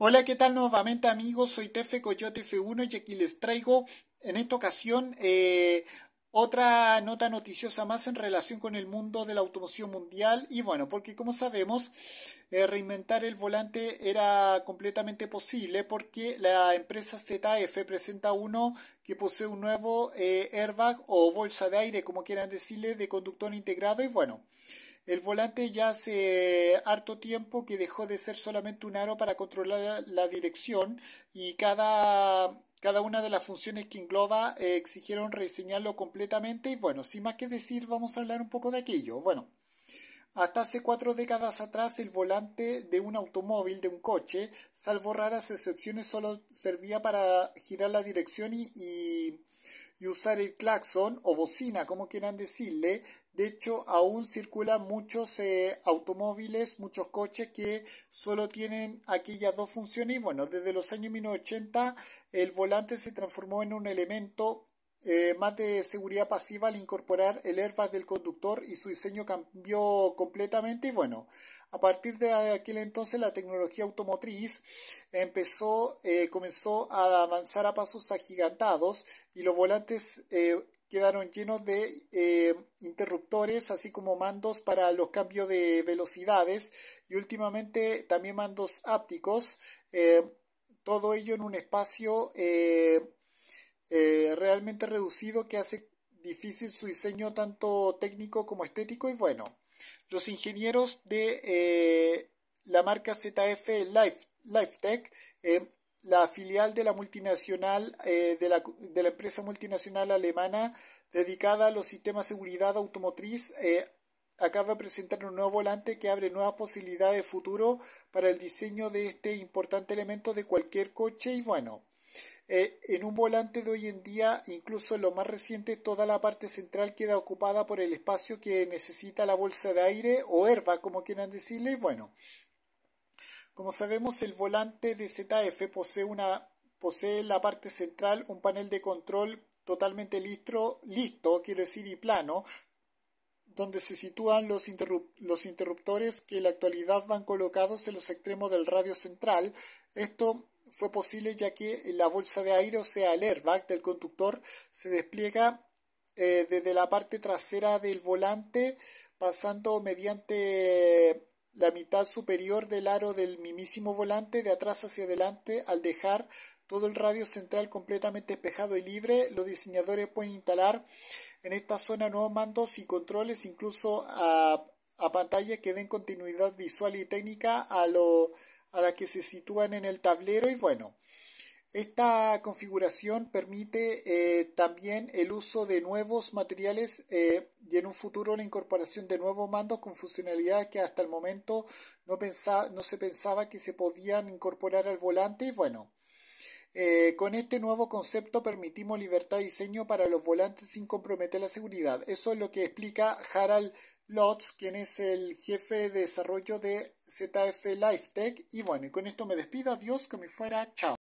Hola, ¿qué tal nuevamente amigos? Soy Tefe Coyote F1 y aquí les traigo en esta ocasión eh, otra nota noticiosa más en relación con el mundo de la automoción mundial y bueno, porque como sabemos, eh, reinventar el volante era completamente posible porque la empresa ZF presenta uno que posee un nuevo eh, airbag o bolsa de aire, como quieran decirle, de conductor integrado y bueno. El volante ya hace harto tiempo que dejó de ser solamente un aro para controlar la dirección y cada una de las funciones que engloba eh, exigieron reseñarlo completamente y bueno, sin más que decir, vamos a hablar un poco de aquello. Bueno, hasta hace cuatro décadas atrás el volante de un automóvil, de un coche, salvo raras excepciones, solo servía para girar la dirección y y usar el claxon o bocina, como quieran decirle. De hecho, aún circulan muchos eh, automóviles, muchos coches que solo tienen aquellas dos funciones. Y bueno, desde los años 1980 el volante se transformó en un elemento eh, más de seguridad pasiva al incorporar el airbag del conductor y su diseño cambió completamente y bueno, a partir de aquel entonces la tecnología automotriz empezó, eh, comenzó a avanzar a pasos agigantados y los volantes eh, quedaron llenos de interruptores, así como mandos para los cambios de velocidades y últimamente también mandos ápticos. todo ello en un espacio eh, realmente reducido que hace difícil su diseño tanto técnico como estético y bueno, los ingenieros de eh, la marca ZF Lifetech, eh, la filial de la multinacional, de la, de, la, empresa multinacional alemana dedicada a los sistemas de seguridad automotriz, acaba de presentar un nuevo volante que abre nuevas posibilidades de futuro para el diseño de este importante elemento de cualquier coche y bueno, eh, en un volante de hoy en día, incluso en lo más reciente, toda la parte central queda ocupada por el espacio que necesita la bolsa de aire o herba, como quieran decirle. Bueno, como sabemos, el volante de ZF posee, una, posee en la parte central un panel de control totalmente listo, listo, quiero decir, y plano, donde se sitúan los, los, interruptores que en la actualidad van colocados en los extremos del radio central. Esto fue posible ya que la bolsa de aire, o sea, el airbag del conductor, se despliega eh, desde la parte trasera del volante, pasando mediante la mitad superior del aro del mimísimo volante, de atrás hacia adelante, al dejar todo el radio central completamente despejado y libre. Los diseñadores pueden instalar en esta zona nuevos mandos y controles, incluso a, a pantallas que den continuidad visual y técnica a los a la que se sitúan en el tablero y bueno, esta configuración permite eh, también el uso de nuevos materiales eh, y en un futuro la incorporación de nuevos mandos con funcionalidades que hasta el momento no, no se pensaba que se podían incorporar al volante. Y bueno, eh, con este nuevo concepto permitimos libertad de diseño para los volantes sin comprometer la seguridad. Eso es lo que explica Harald Lotz, quien es el jefe de desarrollo de ZF LifeTech. Y bueno, y con esto me despido. Adiós, que me fuera. Chao.